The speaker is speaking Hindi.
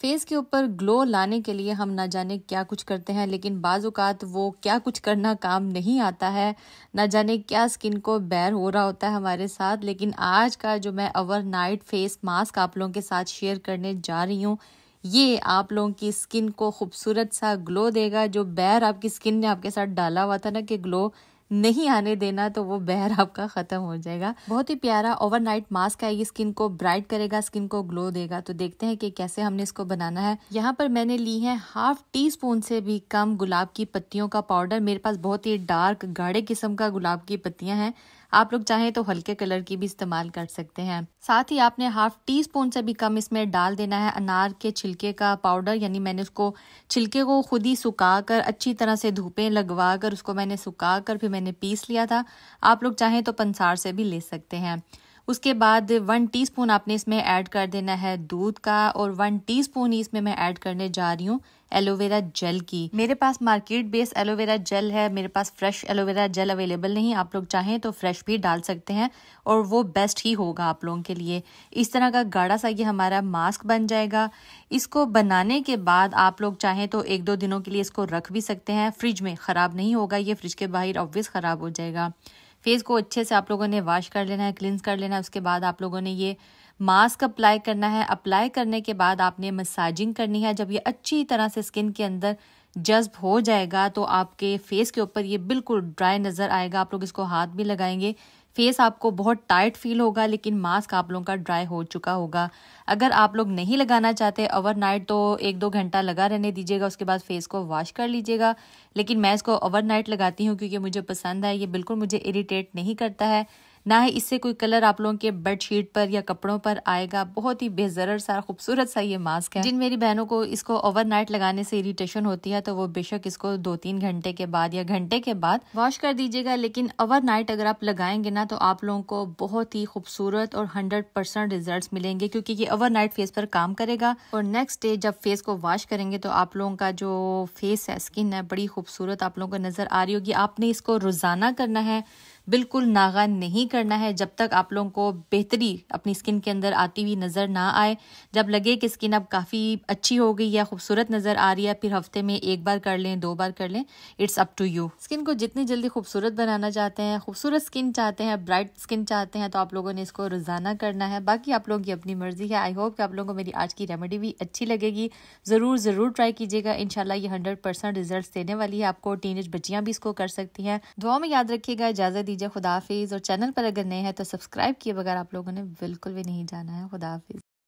फेस के ऊपर ग्लो लाने के लिए हम ना जाने क्या कुछ करते हैं लेकिन बाज़ात वो क्या कुछ करना काम नहीं आता है ना जाने क्या स्किन को बैर हो रहा होता है हमारे साथ लेकिन आज का जो मैं ओवर नाइट फेस मास्क आप लोगों के साथ शेयर करने जा रही हूँ ये आप लोगों की स्किन को खूबसूरत सा ग्लो देगा जो बैर आपकी स्किन ने आपके साथ डाला हुआ था ना कि ग्लो नहीं आने देना तो वो बहर आपका ख़त्म हो जाएगा बहुत ही प्यारा ओवरनाइट मास्क है ये स्किन को ब्राइट करेगा स्किन को ग्लो देगा तो देखते हैं कि कैसे हमने इसको बनाना है यहाँ पर मैंने ली है हाफ टी स्पून से भी कम गुलाब की पत्तियों का पाउडर मेरे पास बहुत ही डार्क गाढ़े किस्म का गुलाब की पत्तियाँ हैं आप लोग चाहें तो हल्के कलर की भी इस्तेमाल कर सकते हैं साथ ही आपने हाफ टी स्पून से भी कम इसमें डाल देना है अनार के छिलके का पाउडर यानी मैंने उसको छिलके को खुद ही सुखा कर अच्छी तरह से धूपे लगवा कर उसको मैंने सुखा कर फिर मैंने पीस लिया था आप लोग चाहें तो पंसार से भी ले सकते हैं उसके बाद वन टीस्पून आपने इसमें ऐड कर देना है दूध का और वन टीस्पून ही इसमें मैं ऐड करने जा रही हूँ एलोवेरा जेल की मेरे पास मार्केट बेस्ड एलोवेरा जेल है मेरे पास फ्रेश एलोवेरा जेल अवेलेबल नहीं आप लोग चाहें तो फ्रेश भी डाल सकते हैं और वो बेस्ट ही होगा आप लोगों के लिए इस तरह का गाढ़ा सा ये हमारा मास्क बन जाएगा इसको बनाने के बाद आप लोग चाहें तो एक दो दिनों के लिए इसको रख भी सकते हैं फ्रिज में ख़राब नहीं होगा ये फ्रिज के बाहर ऑब्वियस ख़राब हो जाएगा फेस को अच्छे से आप लोगों ने वॉश कर लेना है क्लिनस कर लेना है उसके बाद आप लोगों ने ये मास्क अप्लाई करना है अप्लाई करने के बाद आपने मसाजिंग करनी है जब ये अच्छी तरह से स्किन के अंदर जज्ब हो जाएगा तो आपके फेस के ऊपर ये बिल्कुल ड्राई नज़र आएगा आप लोग इसको हाथ भी लगाएंगे फेस आपको बहुत टाइट फील होगा लेकिन मास्क आप लोगों का ड्राई हो चुका होगा अगर आप लोग नहीं लगाना चाहते ओवरनाइट तो एक दो घंटा लगा रहने दीजिएगा उसके बाद फेस को वॉश कर लीजिएगा लेकिन मैं इसको ओवरनाइट लगाती हूँ क्योंकि मुझे पसंद है ये बिल्कुल मुझे इरीटेट नहीं करता है ना ही इससे कोई कलर आप लोगों के बेडशीट पर या कपड़ों पर आएगा बहुत ही बेजर सा खूबसूरत सा ये मास्क है जिन मेरी बहनों को इसको ओवरनाइट लगाने से इरिटेशन होती है तो वो बेशक इसको दो तीन घंटे के बाद या घंटे के बाद वॉश कर दीजिएगा लेकिन ओवरनाइट अगर आप लगाएंगे ना तो आप लोगों को बहुत ही खूबसूरत और हंड्रेड परसेंट रिजल्ट मिलेंगे क्योंकि ये ओवर फेस पर काम करेगा और नेक्स्ट डे जब फेस को वॉश करेंगे तो आप लोगों का जो फेस है स्किन है बड़ी खूबसूरत आप लोगों को नजर आ रही होगी आपने इसको रोजाना करना है बिल्कुल नागा नहीं करना है जब तक आप लोगों को बेहतरी अपनी स्किन के अंदर आती हुई नज़र ना आए जब लगे कि स्किन अब काफ़ी अच्छी हो गई या खूबसूरत नज़र आ रही है फिर हफ्ते में एक बार कर लें दो बार कर लें it's up to you skin को जितनी जल्दी खूबसूरत बनाना चाहते हैं खूबसूरत स्किन चाहते हैं ब्राइट स्किन चाहते हैं तो आप लोगों ने इसको रोज़ाना करना है बाकी आप लोगों की अपनी मर्ज़ी है आई होप कि आप लोगों को मेरी आज की रेमेडी भी अच्छी लगेगी ज़रूर ज़रूर ट्राई कीजिएगा इन ये हंड्रेड परसेंट रिजल्ट देने वाली है आपको टीन बच्चियाँ भी इसको कर सकती हैं दुआ में याद रखिएगा इजाज़त दीजिए खुदाफिज और चैनल पर अगर नए हैं तो सब्सक्राइब किए बगैर आप लोगों ने बिल्कुल भी नहीं जाना है खुदाफिज